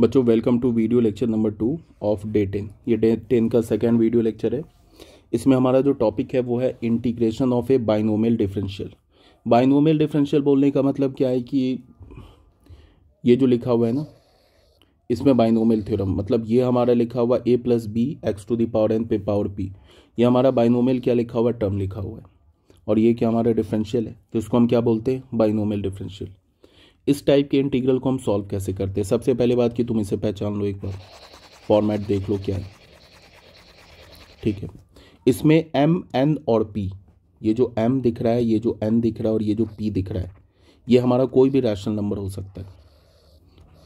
बच्चों welcome to video lecture number two of day ten ये day ten का second video lecture है इसमें हमारा जो टॉपिक है वो है integration of a binomial differential binomial differential बोलने का मतलब क्या है कि ये जो लिखा हुआ है ना इसमें बाइनोमियल थ्योरम मतलब ये हमारा लिखा हुआ a plus b x to the power n पे पावर पी ये हमारा बाइनोमियल क्या लिखा हुआ टर्म लिखा हुआ है और ये क्या हमारा डिफरेंशियल है तो इसको हम क्या बोलते हैं बाइनोमियल डिफरेंशियल इस टाइप के इंटीग्रल को हम सॉल्व कैसे करते हैं सबसे पहले बात की तुम इसे पहचान लो एक बार फॉर्मेट देख लो क्या है ठीक है इसमें एम एन और पी ये जो एम दिख रहा है ये जो एन दिख रहा है और ये जो पी दिख रहा है ये हमारा कोई भी रैशनल नंबर हो सकता है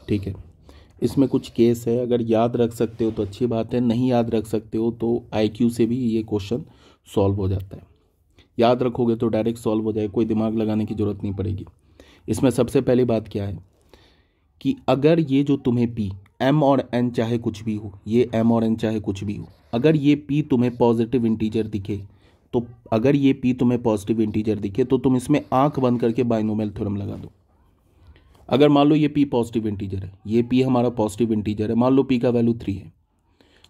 ठीक है इसमें कुछ केस है अगर याद रख सकते हो तो अच्छी बात है नहीं याद रख सकते हो तो आई से भी ये क्वेश्चन सॉल्व हो जाता है याद रखोगे तो डायरेक्ट सॉल्व हो जाए कोई दिमाग लगाने की ज़रूरत नहीं पड़ेगी इसमें सबसे पहली बात क्या है कि अगर ये जो तुम्हें पी एम और एन चाहे कुछ भी हो ये एम और एन चाहे कुछ भी हो अगर ये पी तुम्हें पॉजिटिव इंटीजर दिखे तो अगर ये पी तुम्हें पॉजिटिव इंटीजर दिखे तो तुम इसमें आंख बंद करके बाइनोमियल थ्योरम लगा दो अगर मान लो ये पी पॉजिटिव इंटीजर है ये पी हमारा पॉजिटिव इंटीजर है मान लो पी का वैल्यू थ्री है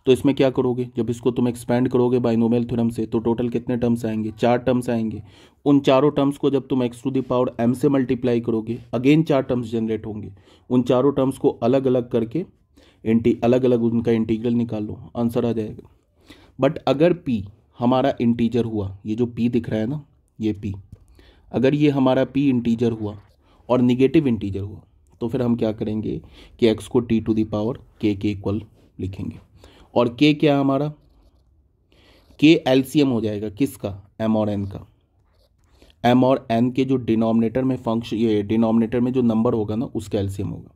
तो इसमें क्या करोगे जब इसको तुम एक्सपैंड करोगे बाइनोमियल थ्योरम से तो टोटल कितने टर्म्स आएंगे चार टर्म्स आएंगे उन चारों टर्म्स को जब तुम x to the power m से मल्टीप्लाई करोगे अगेन चार टर्म्स जनरेट होंगे उन चारों टर्म्स को अलग अलग करके इंटी अलग अलग उनका इंटीग्रल निकाल लो आंसर आ जाएगा बट अगर पी हमारा इंटीजर हुआ ये जो पी दिख रहा है ना ये पी अगर ये हमारा पी इंटीजर हुआ और निगेटिव इंटीजर हुआ तो फिर हम क्या करेंगे कि एक्स को टी टू दी पावर के के इक्वल लिखेंगे और के क्या है हमारा के एलसीएम हो जाएगा किसका एम और एन का एम और एन के जो डिनोमिनेटर में फंक्शन ये डिनोमिनेटर में जो नंबर होगा ना उसका एलसीएम होगा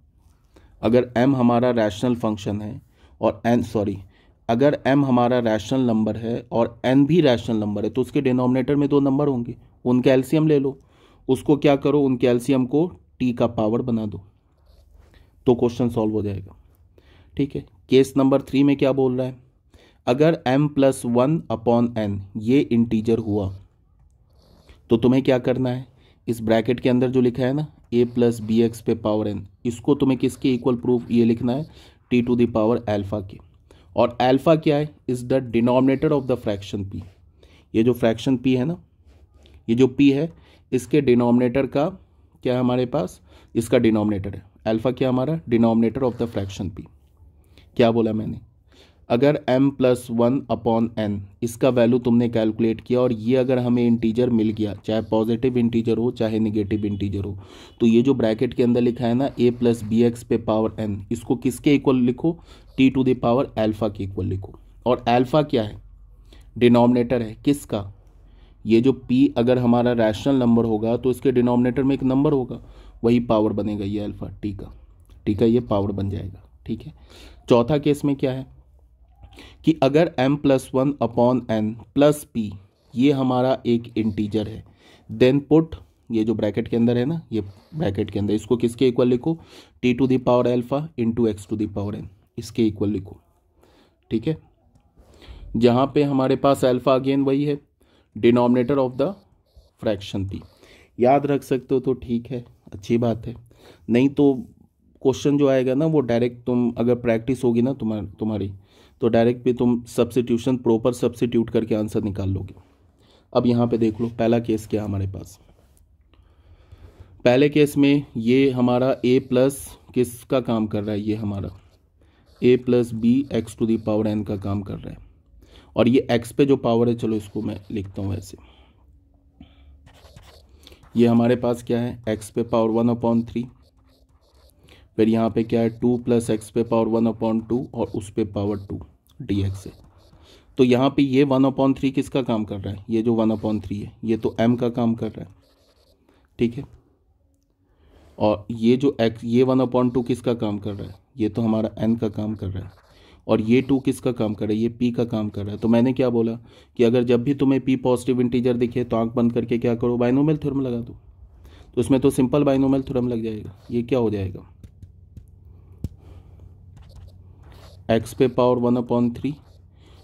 अगर एम हमारा रैशनल फंक्शन है और एन सॉरी अगर एम हमारा रैशनल नंबर है और एन भी रैशनल नंबर है तो उसके डिनोमिनेटर में दो नंबर होंगे उनके एलसीएम ले लो उसको क्या करो उनके एलसीएम को टी का पावर बना दो तो क्वेश्चन सॉल्व हो जाएगा ठीक है केस नंबर थ्री में क्या बोल रहा है अगर m plus one upon n ये इंटीजर हुआ तो तुम्हें क्या करना है इस ब्रैकेट के अंदर जो लिखा है ना ए प्लस बी एक्स पे पावर एन इसको तुम्हें किसके इक्वल प्रूफ ये लिखना है टी टू दावर एल्फ़ा के और एल्फ़ा क्या है is the denominator of the fraction p ये जो फ्रैक्शन पी है ना ये जो पी है इसके डिनोमिनेटर का क्या है हमारे पास इसका डिनोमिनेटर है एल्फा क्या हमारा denominator of the fraction p क्या बोला मैंने अगर m plus one upon n इसका वैल्यू तुमने कैलकुलेट किया और ये अगर हमें इंटीजर मिल गया चाहे पॉजिटिव इंटीजर हो चाहे निगेटिव इंटीजर हो तो ये जो ब्रैकेट के अंदर लिखा है ना a प्लस बी एक्स पे पावर n इसको किसके इक्वल लिखो t to the power alpha के इक्वल लिखो और एल्फा क्या है डिनोमिनेटर है किसका ये जो p अगर हमारा रैशनल नंबर होगा तो इसके डिनोमिनेटर में एक नंबर होगा वही पावर बनेगा ये अल्फा टी का टी का ये पावर बन जाएगा ठीक है चौथा केस में क्या है कि अगर m plus one upon n plus p ये हमारा एक इंटीजर है देन पुट ये जो ब्रैकेट के अंदर है ना ये ब्रैकेट के अंदर इसको किसके इक्वल लिखो t to the power alpha to x to the power n इसके इक्वल लिखो ठीक है जहां पे हमारे पास एल्फा अगेन वही है डिनोमिनेटर ऑफ द फ्रैक्शन थी याद रख सकते हो तो ठीक है अच्छी बात है नहीं तो क्वेश्चन जो आएगा ना वो डायरेक्ट तुम अगर प्रैक्टिस होगी ना तुम्हार तुम्हारी तो डायरेक्ट भी तुम सब्सिट्यूशन प्रॉपर सब्सिट्यूट करके आंसर निकाल लोगे अब यहाँ पे देख लो पहला केस क्या हमारे पास पहले केस में ये हमारा ए प्लस किस का काम कर रहा है ये हमारा a plus b x to the power n का काम कर रहा है और ये एक्स पे जो पावर है चलो इसको मैं लिखता हूँ ऐसे ये हमारे पास क्या है एक्स पे पावर वन अपॉन थ्री फिर यहाँ पे क्या है टू प्लस एक्स पे पावर वन अपॉन टू और उस पे पावर टू डी एक्स है तो यहाँ पे ये वन अपॉन थ्री किसका काम कर रहा है ये जो वन अपॉन थ्री है ये तो एम का काम कर रहा है ठीक है और ये जो एक्स ये वन अपॉन टू किसका काम कर रहा है ये तो हमारा एन का काम कर रहा है और ये टू किसका काम कर रहा है ये पी का काम कर रहा है तो मैंने क्या बोला कि अगर जब भी तुम्हें पी पॉजिटिव इंटीजर दिखे तो आंख बंद करके क्या करो बाइनोमल थ्योरम लगा दो तो उसमें तो सिंपल बाइनोमल थ्योरम लग जाएगा ये क्या हो जाएगा एक्स पे पावर वन अपॉन थ्री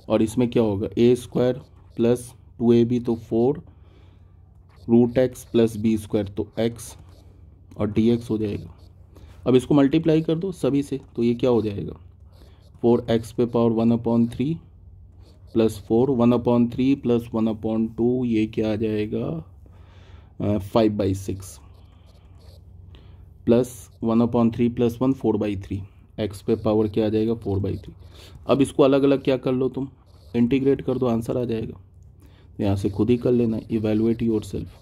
और इसमें क्या होगा a square plus two a b तो four root x plus b square तो एक्स और डी एक्स हो जाएगा अब इसको मल्टीप्लाई कर दो सभी से तो ये क्या हो जाएगा फोर एक्स पे power one upon three plus four one upon three plus one upon two ये क्या आ जाएगा five by six plus one upon three plus one four by three x पे पावर क्या आ जाएगा फोर बाई थ्री अब इसको अलग अलग क्या कर लो तुम इंटीग्रेट कर दो आंसर आ जाएगा तो यहाँ से खुद ही कर लेना इवेलुएट योर सेल्फ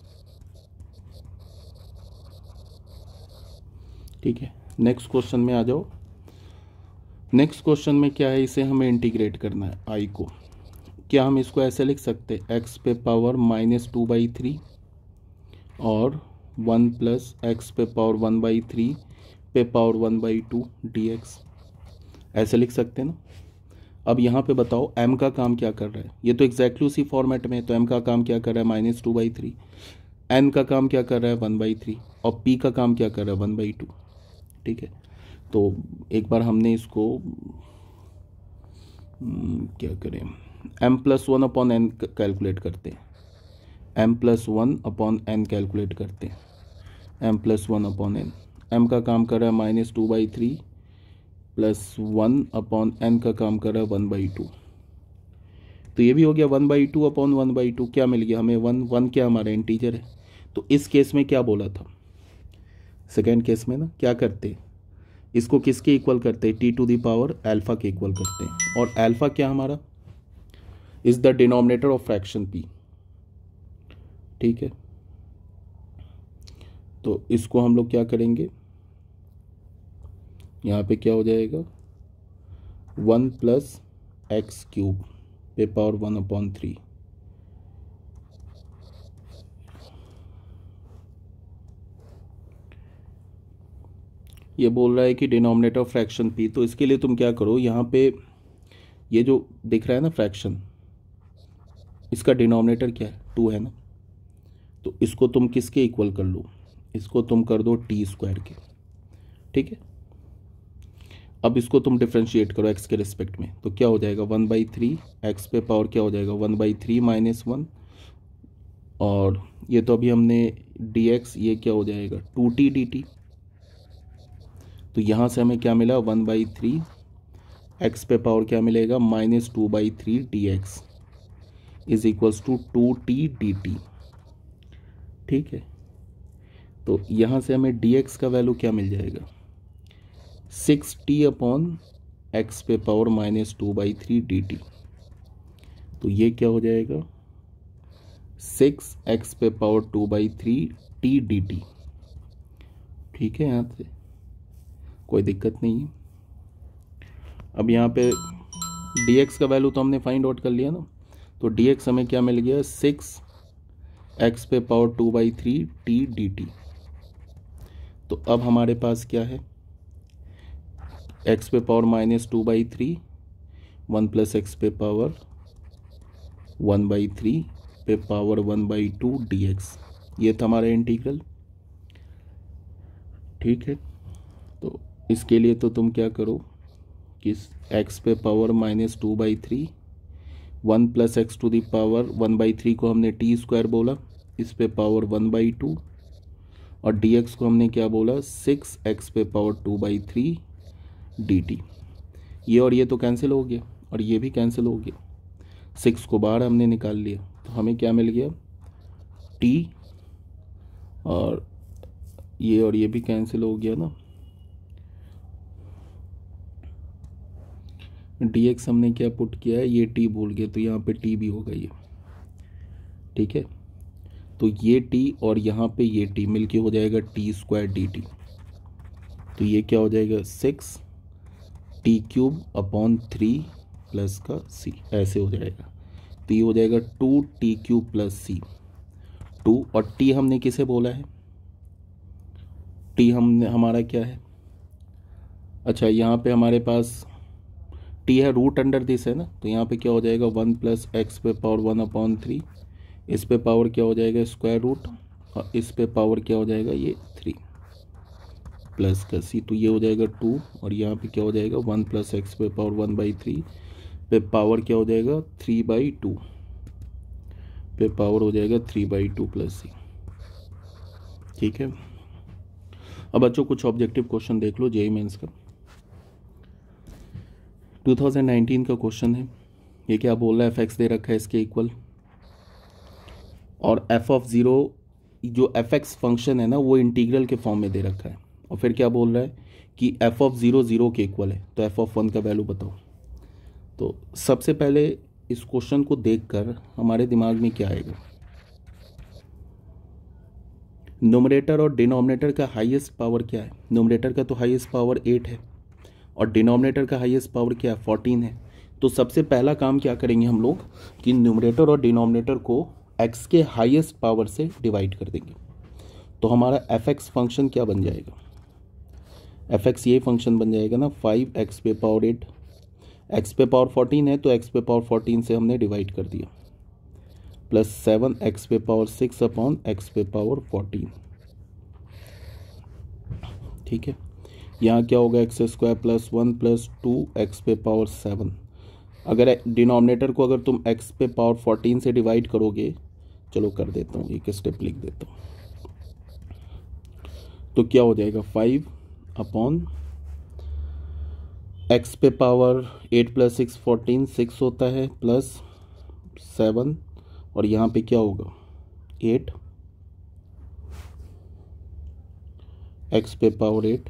ठीक है नेक्स्ट क्वेश्चन में आ जाओ नेक्स्ट क्वेश्चन में क्या है इसे हमें इंटीग्रेट करना है आई को क्या हम इसको ऐसे लिख सकते एक्स पे power minus two by three और वन प्लस एक्स पे पावर वन बाई थ्री पे power one by two d x ऐसे लिख सकते हैं ना अब यहाँ पे बताओ एम का काम क्या कर रहा है ये तो एग्जैक्टली उसी फॉर्मेट में है तो एम का काम क्या कर रहा है minus two by three n का काम क्या कर रहा है वन बाई थ्री और पी का काम क्या कर रहा है वन बाई टू ठीक है तो एक बार हमने इसको हम्म, क्या करें m plus one upon n calculate करते हैं m plus one upon n calculate करते हैं m plus one upon n m का काम कर रहा है minus two by three plus one upon n का काम कर रहा है वन बाई टू तो ये भी हो गया one by two upon one by two क्या मिल गया हमें वन वन क्या हमारा इंटीजर है तो इस केस में क्या बोला था सेकेंड केस में ना क्या करते इसको किसके इक्वल करते हैं t to the power alpha के इक्वल करते हैं और एल्फा क्या हमारा is the denominator of fraction p ठीक है तो इसको हम लोग क्या करेंगे यहाँ पे क्या हो जाएगा वन प्लस एक्स क्यूब पे पावर वन अपॉन थ्री ये बोल रहा है कि डिनोमिनेटर फ्रैक्शन पी तो इसके लिए तुम क्या करो यहाँ पे ये जो दिख रहा है ना फ्रैक्शन इसका डिनोमिनेटर क्या है टू है ना तो इसको तुम किसके इक्वल कर लो इसको तुम कर दो टी स्क्वायर के ठीक है अब इसको तुम डिफ्रेंशिएट करो एक्स के रिस्पेक्ट में तो क्या हो जाएगा वन बाई थ्री एक्स पे पावर क्या हो जाएगा one by three minus one और ये तो अभी हमने डी एक्स ये क्या हो जाएगा टू टी डी टी तो यहाँ से हमें क्या मिला वन बाई थ्री एक्स पे पावर क्या मिलेगा minus two by three d x is equals to two t d t ठीक है तो यहाँ से हमें डी एक्स का वैल्यू क्या मिल जाएगा सिक्स टी अपॉन एक्स पे power minus two by three d t तो ये क्या हो जाएगा सिक्स एक्स पे power two by three t d t ठीक है यहाँ से कोई दिक्कत नहीं है अब यहाँ पे डी एक्स का वैल्यू तो हमने फाइंड आउट कर लिया ना तो डी एक्स हमें क्या मिल गया सिक्स एक्स पे power two by three t d t तो अब हमारे पास क्या है एक्स पे power minus two by three one plus x पे पावर वन बाई थ्री पे power one by two d x ये था हमारा इंटीग्रल ठीक है तो इसके लिए तो तुम क्या करो कि एक्स पे power minus two by three one plus x to the power one by three को हमने टी स्क्वायर बोला इस पे पावर वन बाई टू और डी एक्स को हमने क्या बोला सिक्स एक्स पे power two by three d ये और ये तो कैंसिल हो गया और ये भी कैंसिल हो गया सिक्स को बाहर हमने निकाल लिया तो हमें क्या मिल गया टी और ये और ये भी कैंसिल हो गया ना डी एक्स हमने क्या पुट किया है ये टी भूल गया तो यहाँ पे टी भी होगा ये ठीक है तो ये टी और यहाँ पे ये टी मिलके हो जाएगा टी स्क्वायर डी टी तो ये क्या हो जाएगा six T cube upon three plus का सी ऐसे हो जाएगा तो ये हो जाएगा to T cube plus C to और टी हमने किसे बोला है टी हमने हमारा क्या है अच्छा यहाँ पे हमारे पास टी है रूट अंडर दिस है ना तो यहाँ पे क्या हो जाएगा वन प्लस एक्स पे पावर वन अपॉन थ्री इस पे पावर क्या हो जाएगा स्क्वायर रूट और इस पे पावर क्या हो जाएगा ये थ्री प्लस का सी तो ये हो जाएगा टू और यहाँ पे क्या हो जाएगा वन प्लस एक्स पे पावर वन बाई थ्री पे पावर क्या हो जाएगा थ्री बाई टू पे पावर हो जाएगा three by two plus c ठीक है अब बच्चों कुछ ऑब्जेक्टिव क्वेश्चन देख लो जेई मेन्स का 2019 का क्वेश्चन है ये क्या बोल रहा है एफ एक्स दे रखा है इसके इक्वल और एफ ऑफ ज़ीरो जो एफ एक्स फंक्शन है ना वो इंटीग्रल के फॉर्म में दे रखा है और फिर क्या बोल रहा है कि एफ ऑफ ज़ीरो ज़ीरो के इक्वल है तो एफ ऑफ वन का वैल्यू बताओ तो सबसे पहले इस क्वेश्चन को देखकर हमारे दिमाग में क्या आएगा नोमरेटर और डिनोमिनेटर का हाईएस्ट पावर क्या है नोमरेटर का तो हाईएस्ट पावर एट है और डिनोमिनेटर का हाईएस्ट पावर क्या है फोर्टीन है तो सबसे पहला काम क्या करेंगे हम लोग कि न्यूमरेटर और डिनोमिनेटर को एक्स के हाईएस्ट पावर से डिवाइड कर देंगे तो हमारा एफ एक्स फंक्शन क्या बन जाएगा एफ एक्स ये फंक्शन बन जाएगा ना फाइव एक्स पे पावर एट एक्स पे पावर फोर्टीन है तो एक्स पे पावर फोर्टीन से हमने डिवाइड कर दिया प्लस सेवन एक्स पे पावर सिक्स अपॉन एक्स पे पावर फोर्टीन ठीक है यहाँ क्या होगा x square plus one plus two x पे पावर सेवन अगर डिनोमिनेटर को अगर तुम एक्स पे पावर फोर्टीन से डिवाइड करोगे चलो कर देता हूँ एक स्टेप लिख देता हूँ तो क्या हो जाएगा फाइव अपॉन एक्स पे power eight plus six fourteen six होता है प्लस सेवन और यहाँ पे क्या होगा एट एक्स पे पावर एट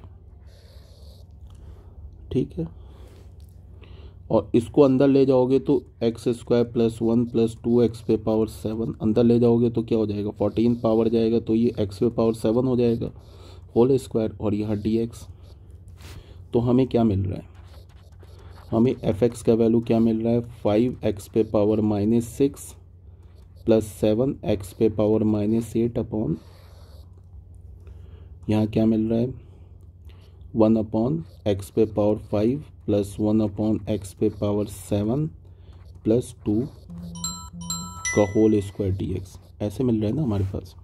ठीक है और इसको अंदर ले जाओगे तो x square plus one plus two x पे पावर सेवन अंदर ले जाओगे तो क्या हो जाएगा फोर्टीन पावर जाएगा तो ये एक्स पे पावर सेवन हो जाएगा होल स्क्वायर और यह डी एक्स तो हमें क्या मिल रहा है हमें एफ एक्स का वैल्यू क्या मिल रहा है फाइव एक्स पे power minus six plus seven x पे पावर माइनस एट अपॉन यहाँ क्या मिल रहा है वन अपॉन एक्स पे power five plus one upon x पे पावर सेवन प्लस टू का होल स्क्वायर डी एक्स ऐसे मिल रहा है ना हमारे पास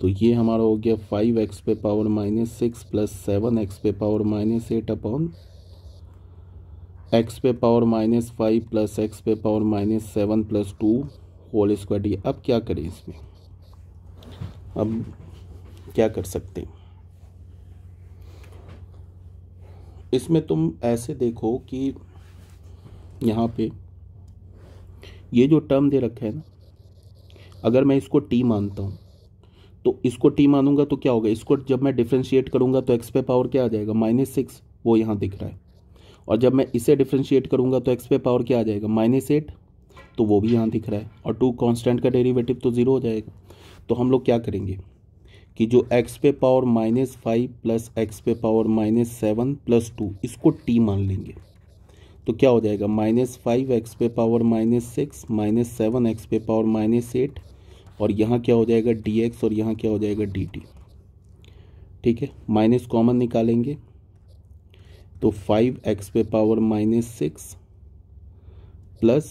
तो ये हमारा हो गया फाइव एक्स पे power minus six plus seven x पे power minus eight upon x पे power minus five plus x पे power minus seven plus two whole square ये अब क्या करें इसमें अब क्या कर सकते हैं इसमें तुम ऐसे देखो कि यहाँ पे ये जो टर्म दे रखा है ना अगर मैं इसको टी मानता हूँ तो इसको टी मानूंगा तो क्या होगा इसको जब मैं डिफ्रेंशिएट करूंगा तो एक्स पे पावर क्या आ जाएगा माइनस सिक्स वो यहाँ दिख रहा है और जब मैं इसे डिफ्रेंशिएट करूंगा तो एक्स पे पावर क्या आ जाएगा माइनस एट तो वो भी यहाँ दिख रहा है और टू कॉन्स्टेंट का डेरीवेटिव तो ज़ीरो हो जाएगा तो हम लोग क्या करेंगे कि जो एक्स पे power minus five plus x पे power minus seven plus two इसको टी मान लेंगे तो क्या हो जाएगा माइनस फाइव एक्स पे power minus six minus seven x पे पावर माइनस एट और यहाँ क्या हो जाएगा डी एक्स और यहाँ क्या हो जाएगा डी टी ठीक है माइनस कॉमन निकालेंगे तो फाइव एक्स पे power minus six plus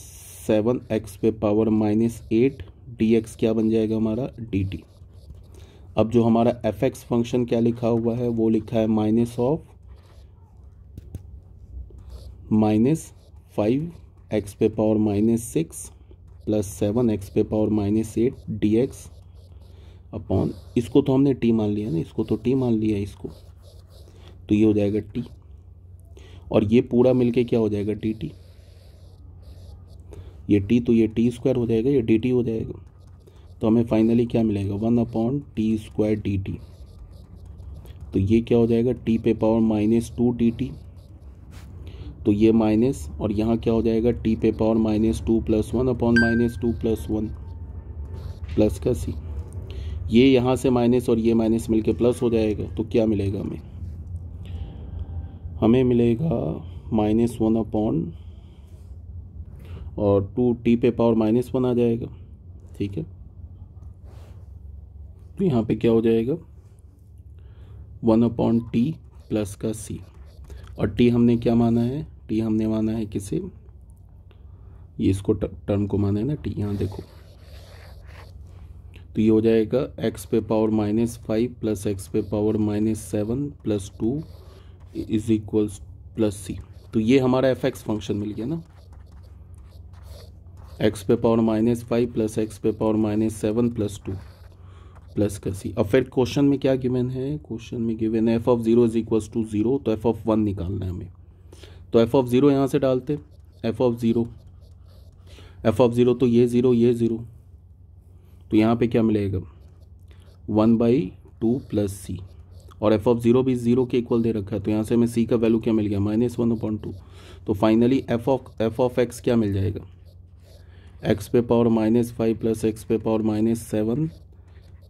seven x पे power minus eight d x क्या बन जाएगा हमारा डी टी अब जो हमारा एफ एक्स फंक्शन क्या लिखा हुआ है वो लिखा है minus of minus five x पे power minus six plus seven x पे power minus eight d x upon इसको तो हमने टी मान लिया ना इसको तो टी मान लिया इसको तो ये हो जाएगा टी और ये पूरा मिलके क्या हो जाएगा डी टी ये टी तो ये टी स्क्वायर हो जाएगा ये डी टी हो जाएगा तो हमें फाइनली क्या मिलेगा one upon t square d t तो ये क्या हो जाएगा टी पे power minus two d t तो ये माइनस और यहाँ क्या हो जाएगा टी पे power minus two plus one upon minus two plus one plus का सी ये यहाँ से माइनस और ये माइनस मिलके प्लस हो जाएगा तो क्या मिलेगा हमें हमें मिलेगा माइनस वन अपॉन और टू टी पे पावर माइनस वन आ जाएगा ठीक है तो यहाँ पे क्या हो जाएगा वन अपॉन टी प्लस का सी और टी हमने क्या माना है टी हमने माना है किसे ये इसको टर्म को माना है ना टी यहाँ देखो तो ये हो जाएगा एक्स पे power minus five plus x पे power minus seven plus two is equals plus c तो ये हमारा एफ एक्स फंक्शन मिल गया ना एक्स पे power minus five plus x पे power minus seven plus two plus का सी अब फिर क्वेश्चन में क्या गिवन है क्वेश्चन में गिवन है f of zero is equals to zero तो एफ ऑफ वन निकालना है हमें तो एफ ऑफ ज़ीरो यहाँ से डालते f of zero f of zero तो ये ज़ीरो ये ज़ीरो तो यहाँ पे क्या मिलेगा one by two plus c और एफ ऑफ ज़ीरो भी ज़ीरो के इक्वल दे रखा है तो यहाँ से हमें सी का वैल्यू क्या मिल गया माइनस वन अपॉइंट टू तो finally F of F of x क्या मिल जाएगा एक्स पे power minus five plus x पे power minus seven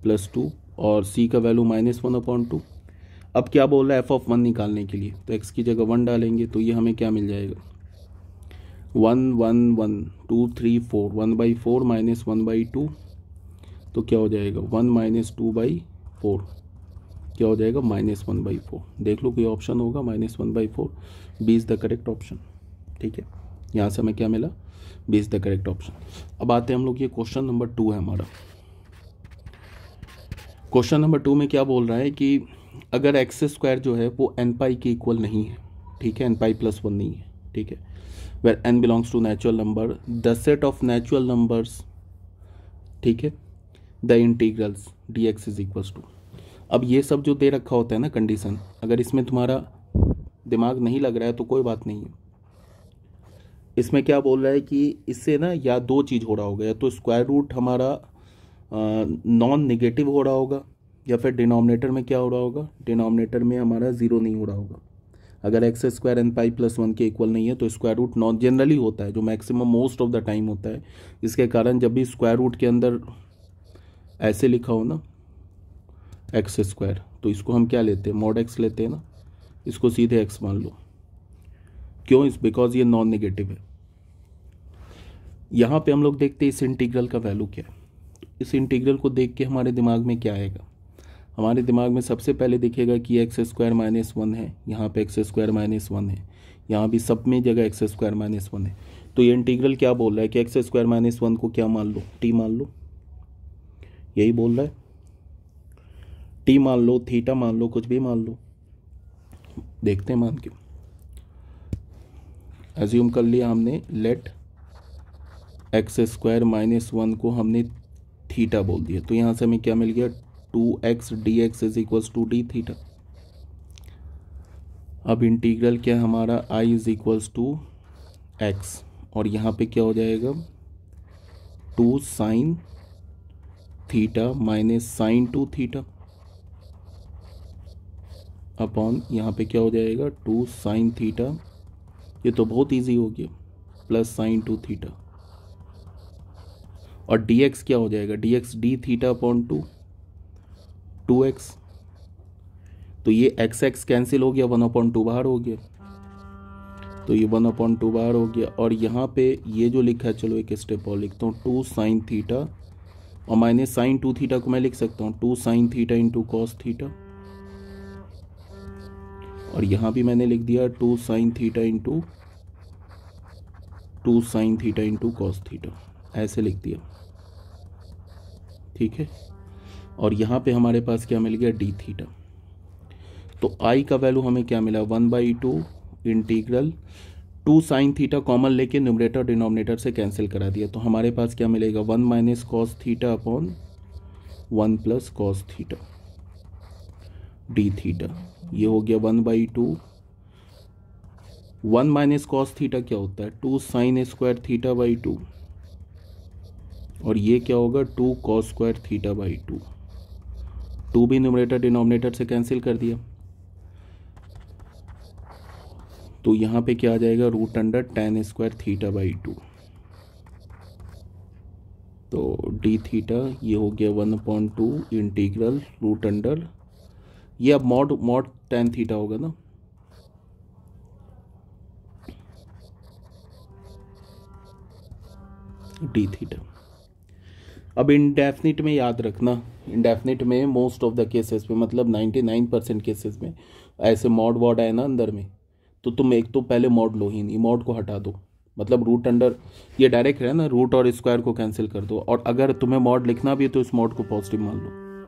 plus to और सी का value minus one upon two अब क्या बोल रहा है एफ ऑफ वन निकालने के लिए तो एक्स की जगह वन डालेंगे तो ये हमें क्या मिल जाएगा one one one two three four one by four minus one by two तो क्या हो जाएगा one minus two by four क्या हो जाएगा माइनस वन बाई फोर देख लो कोई ऑप्शन होगा minus one by four B is the correct option ठीक है यहाँ से हमें क्या मिला B is the correct option अब आते हैं हम लोग ये क्वेश्चन नंबर टू है हमारा क्वेश्चन नंबर टू में क्या बोल रहा है कि अगर एक्स स्क्वायर जो है वो एन पाई के इक्वल नहीं है ठीक है एन पाई प्लस वन नहीं है ठीक है where n belongs to natural number the set of natural numbers ठीक है the integrals d x is equal to अब ये सब जो दे रखा होता है ना कंडीशन अगर इसमें तुम्हारा दिमाग नहीं लग रहा है तो कोई बात नहीं है इसमें क्या बोल रहा है कि इससे ना या दो चीज़ हो रहा होगा या तो स्क्वायर रूट हमारा नॉन नेगेटिव हो रहा होगा या फिर डिनोमिनेटर में क्या हो रहा होगा डिनोमिनेटर में हमारा ज़ीरो नहीं हो रहा होगा अगर x square n pi plus one के इक्वल नहीं है तो स्क्वायर रूट नॉन जनरली होता है जो maximum most of the time होता है इसके कारण जब भी स्क्वायर रूट के अंदर ऐसे लिखा हो ना एक्स स्क्वायर तो इसको हम क्या लेते हैं मॉड एक्स लेते हैं ना इसको सीधे एक्स मान लो क्यों इस बिकॉज ये नॉन नेगेटिव है यहाँ पे हम लोग देखते हैं इस इंटीग्रल का वैल्यू क्या है इस इंटीग्रल को देख के हमारे दिमाग में क्या आएगा हमारे दिमाग में सबसे पहले दिखेगा कि एक्स स्क्वायर माइनस वन है यहाँ पे एक्स स्क्वायर माइनस वन है यहाँ भी सब में जगह एक्स स्क्वायर माइनस वन है तो ये इंटीग्रल क्या बोल रहा है कि एक्स स्क्वायर माइनस वन को क्या मान लो टी मान लो यही बोल रहा है टी मान लो थीटा मान लो कुछ भी मान लो देखते हैं मान के एज्यूम कर लिया हमने let x square minus one को हमने थीटा बोल दिया तो यहाँ से हमें क्या मिल गया two x d x is equals to d theta अब इंटीग्रल क्या हमारा I is equals to x और यहाँ पे क्या हो जाएगा two sine theta minus sine two theta upon यहाँ पे क्या हो जाएगा टू साइन थीटा ये तो बहुत इजी हो गया प्लस साइन टू थीटा और डी एक्स क्या हो जाएगा d x d theta upon two two x तो ये एक्स एक्स कैंसिल हो गया वन अपॉन टू बाहर हो गया तो ये वन अपॉन टू बाहर हो गया और यहाँ पे ये जो लिखा है चलो एक स्टेप और लिखता हूँ टू साइन थीटा और माइनस साइन टू थीटा को मैं लिख सकता हूँ two sine theta into cos theta और यहाँ भी मैंने लिख दिया two sine theta into two sine theta into cos theta ऐसे लिख दिया ठीक है और यहाँ पे हमारे पास क्या मिल गया डी थीटा तो आई का वैल्यू हमें क्या मिला one by two integral two sine theta common लेके न्यूमरेटर डिनोमिनेटर से कैंसिल करा दिया तो हमारे पास क्या मिलेगा one minus cos theta upon one plus cos theta d theta ये हो गया one by two one minus cos theta क्या होता है two sine square theta by two और ये क्या होगा two cos square theta by two two भी न्यूमरेटर डिनोमिनेटर से कैंसिल कर दिया तो यहां पे क्या आ जाएगा root under tan square theta by two तो डी थीटा ये हो गया one point two integral root under ये अब मॉड मॉड टेन थीटा होगा ना डी थीटा अब इनडेफिनिट में याद रखना इंडेफिनिट में मोस्ट ऑफ द केसेस में मतलब नाइन्टी नाइन परसेंट केसेस में ऐसे मॉड वॉड आए ना अंदर में तो तुम एक तो पहले मॉड लो ही नहीं मॉड को हटा दो मतलब रूट अंडर ये डायरेक्ट है ना रूट और स्क्वायर को कैंसिल कर दो और अगर तुम्हें मॉड लिखना भी है तो इस मॉड को पॉजिटिव मान लो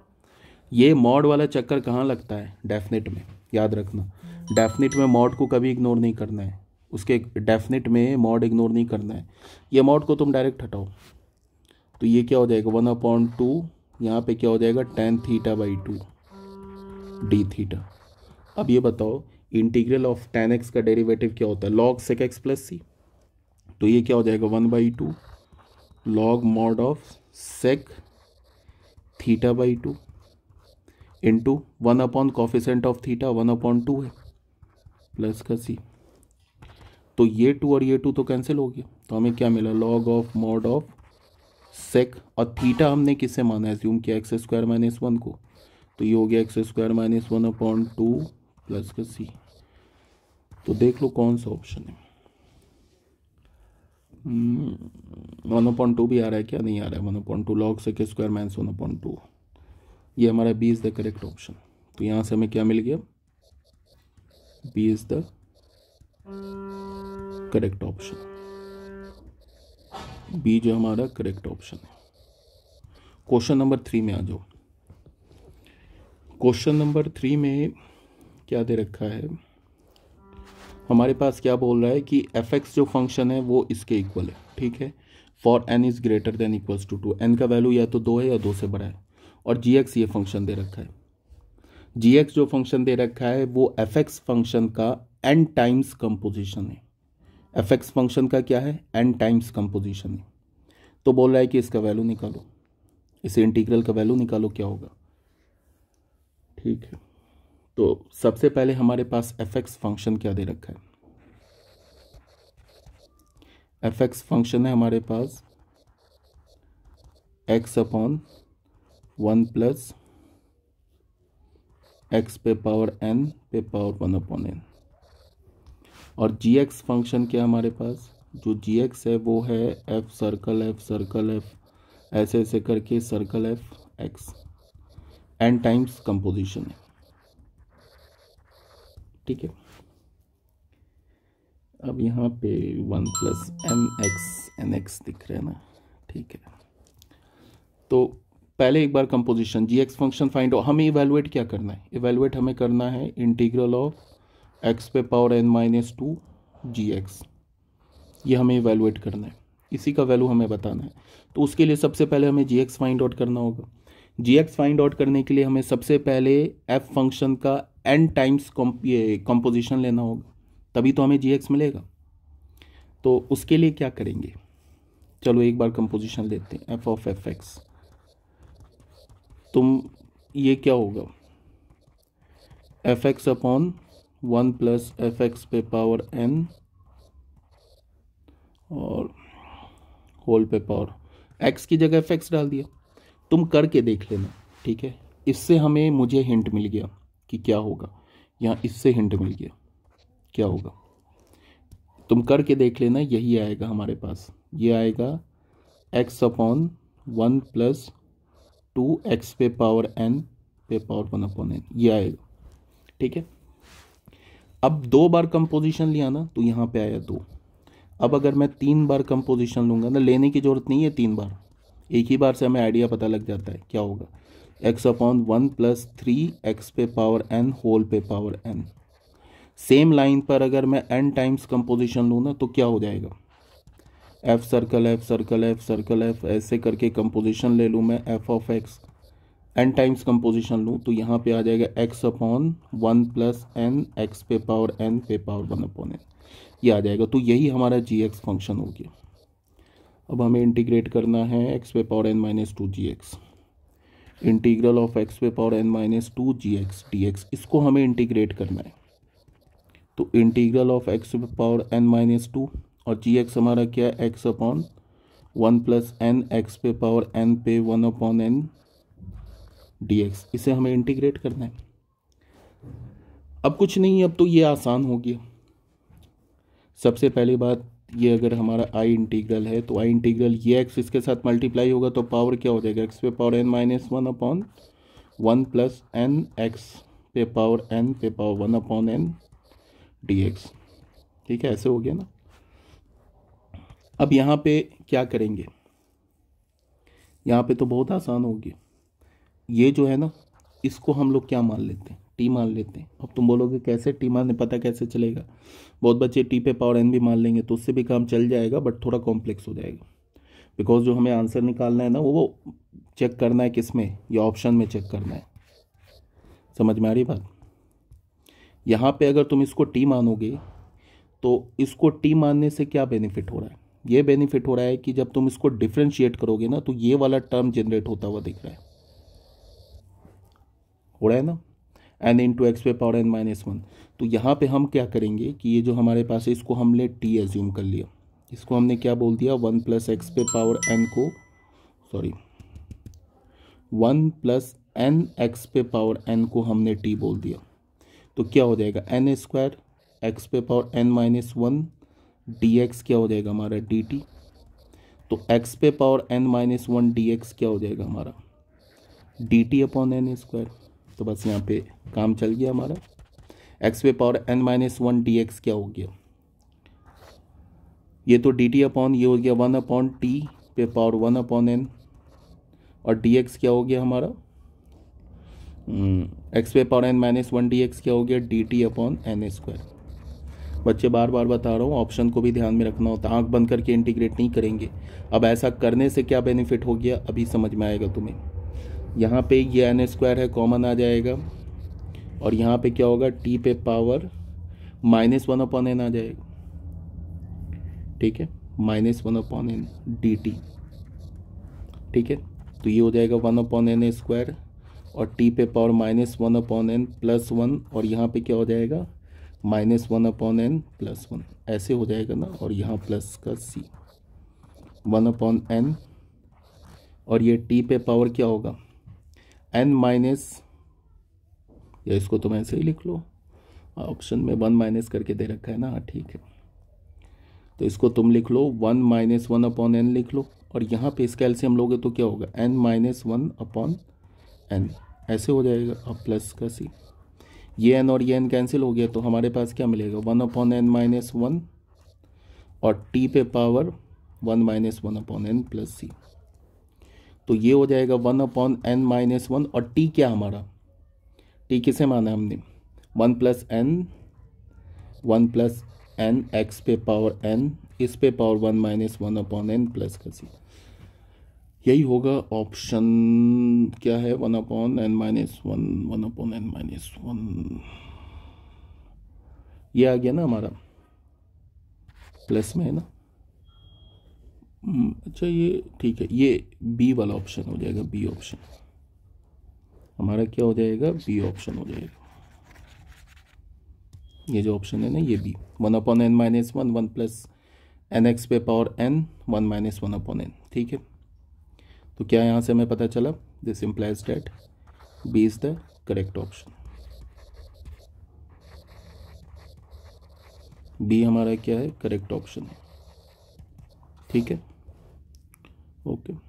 ये मॉड वाला चक्कर कहाँ लगता है डेफिनेट में याद रखना डेफिनेट में मॉड को कभी इग्नोर नहीं करना है उसके डेफिनेट में मॉड इग्नोर नहीं करना है ये मॉड को तुम डायरेक्ट हटाओ तो ये क्या हो जाएगा वन अपॉन टू यहाँ पे क्या हो जाएगा tan theta by two d theta अब ये बताओ इंटीग्रल ऑफ टेन एक्स का डेरिवेटिव क्या होता है log sec x plus c तो ये क्या हो जाएगा one by to log mod of sec theta by two into one upon coefficient of theta one upon to है प्लस का सी तो ये टू और ये टू तो कैंसिल हो गया तो हमें क्या मिला log of mod of sec और थीटा हमने किससे माना एज्यूम किया एक्स स्क्वायर माइनस वन को तो ये हो गया x square minus one upon two plus का सी तो देख लो कौन सा ऑप्शन है वन अपॉन टू भी आ रहा है क्या नहीं आ रहा है one upon two log sec square minus one upon two ये हमारा B is the correct option तो यहाँ से हमें क्या मिल गया B is the correct option B जो हमारा करेक्ट ऑप्शन है क्वेश्चन नंबर थ्री में आ जाओ क्वेश्चन नंबर थ्री में क्या दे रखा है हमारे पास क्या बोल रहा है कि एफ एक्स जो फंक्शन है वो इसके इक्वल है ठीक है for n is greater than equals to two n का वैल्यू या तो दो है या दो से बड़ा है और जी एक्स ये फंक्शन दे रखा है जी एक्स जो फंक्शन दे रखा है वो एफ एक्स फंक्शन का एन टाइम्स कंपोजिशन है एफ एक्स फंक्शन का क्या है एन टाइम्स कंपोजिशन है तो बोल रहा है कि इसका वैल्यू निकालो इसे इंटीग्रल का वैल्यू निकालो क्या होगा ठीक है तो सबसे पहले हमारे पास एफ एक्स फंक्शन क्या दे रखा है एफ एक्स फंक्शन है हमारे पास x upon one plus x पे पावर एन पे पावर वन अपॉन एन और जी एक्स फंक्शन क्या हमारे पास जो जी एक्स है वो है f circle f circle f ऐसे ऐसे करके circle f x n times composition है ठीक है अब यहाँ पे one plus n x n x दिख रहे हैं ना ठीक है तो पहले एक बार composition g x function find हमें इवेलुएट क्या करना है इवेलुएट हमें करना है इंटीग्रल ऑफ एक्स पे power n minus two g x ये हमें वैल्यूएट करना है इसी का वैल्यू हमें बताना है तो उसके लिए सबसे पहले हमें जी एक्स फाइंड आउट करना होगा जी एक्स फाइंड आउट करने के लिए हमें सबसे पहले एफ फंक्शन का एन टाइम्स ये कॉम्पोजिशन लेना होगा तभी तो हमें जी एक्स मिलेगा तो उसके लिए क्या करेंगे चलो एक बार कंपोजिशन लेते हैं एफ ऑफ एफ एक्स तुम ये क्या होगा f x upon one plus f x पे पावर एन और होल पे पावर एक्स की जगह एफ एक्स डाल दिया तुम करके देख लेना ठीक है इससे हमें मुझे हिंट मिल गया कि क्या होगा यहाँ इससे हिंट मिल गया क्या होगा तुम करके देख लेना यही आएगा हमारे पास ये आएगा x upon one plus two x पे पावर एन पे पावर वन अपॉन एन ये आएगा ठीक है अब दो बार कंपोजिशन लिया ना तो यहाँ पे आया दो अब अगर मैं तीन बार कंपोजिशन लूँगा ना लेने की ज़रूरत नहीं है तीन बार एक ही बार से हमें आइडिया पता लग जाता है क्या होगा x upon one plus three x पे पावर एन होल पे पावर एन सेम लाइन पर अगर मैं एन टाइम्स कंपोजिशन लूँ ना तो क्या हो जाएगा f circle f circle f circle f ऐसे करके कंपोजिशन ले लूँ मैं f of x n times composition लूँ तो यहाँ पे आ जाएगा x upon one plus n x पे पावर एन पे पावर वन अपॉन एन ये आ जाएगा तो यही हमारा जी एक्स फंक्शन हो गया अब हमें इंटीग्रेट करना है एक्स पे power n minus two g x integral of x पे power n minus two g x d x इसको हमें इंटीग्रेट करना है तो इंटीग्रल ऑफ एक्स पे पावर एन माइनस टू और जी एक्स हमारा क्या है x upon one plus n x पे पावर एन पे वन अपॉन एन dx इसे हमें इंटीग्रेट करना है अब कुछ नहीं अब तो ये आसान हो गया सबसे पहली बात ये अगर हमारा आई इंटीग्रल है तो आई इंटीग्रल ये एक्स इसके साथ मल्टीप्लाई होगा तो पावर क्या हो जाएगा एक्स पे power n minus one upon one plus n x पे पावर एन पे power one upon n d x ठीक है ऐसे हो गया ना अब यहाँ पे क्या करेंगे यहाँ पे तो बहुत आसान होगी ये जो है ना इसको हम लोग क्या मान लेते हैं टी मान लेते हैं अब तुम बोलोगे कैसे टी मान पता कैसे चलेगा बहुत बच्चे टी पे पावर एन भी मान लेंगे तो उससे भी काम चल जाएगा बट थोड़ा कॉम्प्लेक्स हो जाएगा बिकॉज जो हमें आंसर निकालना है ना वो चेक करना है किस में या ऑप्शन में चेक करना है समझ में आ रही बात यहाँ पे अगर तुम इसको टी मानोगे तो इसको टी मानने से क्या बेनिफिट हो रहा है ये बेनिफिट हो रहा है कि जब तुम इसको डिफ्रेंशिएट करोगे ना तो ये वाला टर्म जनरेट होता हुआ दिख रहा है हो रहा है ना एन इन टू एक्स पे पावर एन माइनस वन तो यहाँ पे हम क्या करेंगे कि ये जो हमारे पास है इसको हमने टी एज्यूम कर लिया इसको हमने क्या बोल दिया वन प्लस एक्स पे पावर एन को sorry one plus n x पे पावर एन को हमने टी बोल दिया तो क्या हो जाएगा एन स्क्वायर एक्स पे power n minus one d x क्या हो जाएगा हमारा डी टी तो एक्स पे power n minus one d x क्या हो जाएगा हमारा d t upon n square तो बस यहाँ पे काम चल गया हमारा एक्स पे power n minus one d x क्या हो गया ये तो डी टी अपॉन ये हो गया वन अपॉन टी पे पावर वन अपॉन एन और डी एक्स क्या हो गया हमारा एक्स हम्म, पे power n minus one d x क्या हो गया d t upon n square बच्चे बार बार बता रहा हूँ ऑप्शन को भी ध्यान में रखना होता है आँख बंद करके इंटीग्रेट नहीं करेंगे अब ऐसा करने से क्या बेनिफिट हो गया अभी समझ में आएगा तुम्हें यहाँ पे ये एन स्क्वायर है कॉमन आ जाएगा और यहाँ पे क्या होगा टी पे power minus one upon n आ जाएगा ठीक है minus one upon n d t ठीक है तो ये हो जाएगा वन अपॉन एन स्क्वायर और टी पे power minus one upon n plus one और यहाँ पे क्या हो जाएगा minus one upon n plus one ऐसे हो जाएगा ना और यहाँ प्लस का सी वन अपॉन एन और ये टी पे पावर क्या होगा एन माइनस या इसको तो मैं ऐसे ही लिख लो ऑप्शन में वन माइनस करके दे रखा है ना हाँ, ठीक है तो इसको तुम लिख लो one minus one upon n लिख लो और यहाँ पे इसका एल्सियम लोगे तो क्या होगा n minus one upon n ऐसे हो जाएगा अब प्लस का सी ये एन और ये एन कैंसिल हो गया तो हमारे पास क्या मिलेगा one upon n minus one और टी पे power one minus one upon n plus c तो ये हो जाएगा one upon n minus one और टी क्या हमारा टी किसे माना हमने one plus N one plus n x पे पावर एन इस पे power one minus one upon n plus का सी यही होगा ऑप्शन क्या है one upon n minus one one upon n minus one ये आ गया ना हमारा प्लस में है ना हम्म, अच्छा ये ठीक है ये बी वाला ऑप्शन हो जाएगा बी ऑप्शन हमारा क्या हो जाएगा बी ऑप्शन हो जाएगा ये जो ऑप्शन है ना ये B one upon n minus one one plus n x पे power n one minus one upon n ठीक है तो क्या यहाँ से हमें पता चला this implies that B is the correct option B हमारा क्या है करेक्ट ऑप्शन है ठीक है okay.